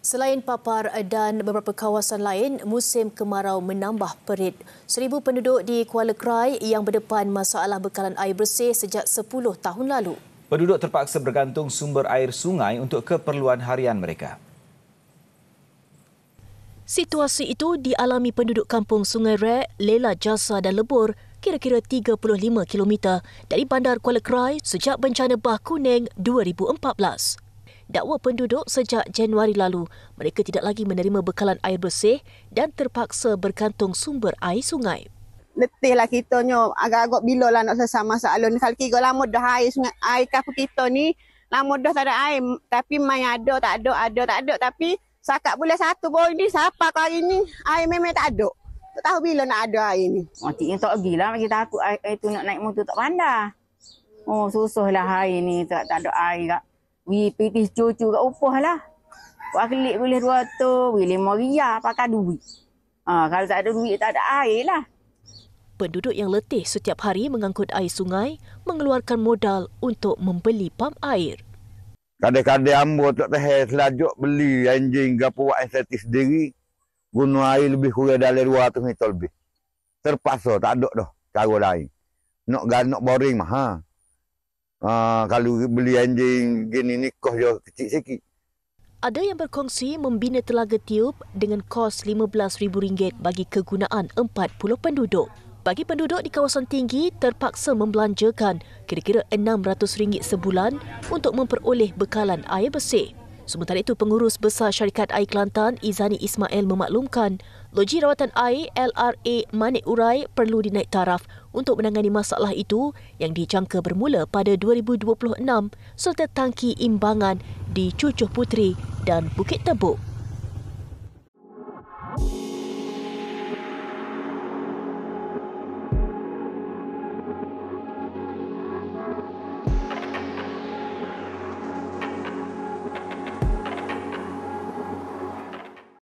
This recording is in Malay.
Selain Papar dan beberapa kawasan lain, musim kemarau menambah perit. Seribu penduduk di Kuala Krai yang berdepan masalah bekalan air bersih sejak 10 tahun lalu. Penduduk terpaksa bergantung sumber air sungai untuk keperluan harian mereka. Situasi itu dialami penduduk kampung Sungai Rek, Lela Jasa dan Lebur kira-kira 35 km dari bandar Kuala Krai sejak bencana Bah Kuning 2014 dakwa penduduk sejak Januari lalu mereka tidak lagi menerima bekalan air bersih dan terpaksa bergantung sumber air sungai. lah kita ni agak-agak bila lah nak selesai masalah ni. Kalau kita lama dah air sungai air kapal kita ni lama dah tak ada air. Tapi main ada, tak ada, ada, tak ada. Tapi sakat boleh satu boleh ni siapa kau hari ni air memang tak ada. Tak tahu bila nak ada air ni. Mati yang tak pergi lah. Kita takut air, tu nak naik motor tak pandai. Oh susah lah air ni tak, tak ada air kak. Bagi pipis cucu kat upah lah. Buat kelip boleh dua tu, boleh lima ria pakai duit. Ha, kalau tak ada duit, tak ada air lah. Penduduk yang letih setiap hari mengangkut air sungai mengeluarkan modal untuk membeli pam air. Kadang-kadang ambo tak tahu selajuk beli anjing gapo buat estetik sendiri guna air lebih kurang dalam 200 meter lebih. Terpaksa tak ada dah cara lain. Nak gan nak boring mah ha. Ha, kalau beli anjing gini ni kos dia kecil sikit. Ada yang berkongsi membina telaga tiup dengan kos RM15,000 bagi kegunaan 40 penduduk. Bagi penduduk di kawasan tinggi terpaksa membelanjakan kira-kira RM600 sebulan untuk memperoleh bekalan air bersih. Sementara itu, pengurus besar syarikat air Kelantan, Izani Ismail memaklumkan, loji rawatan air LRA Manik Urai perlu dinaik taraf untuk menangani masalah itu yang dijangka bermula pada 2026 serta tangki imbangan di Cucuh Putri dan Bukit Tebuk.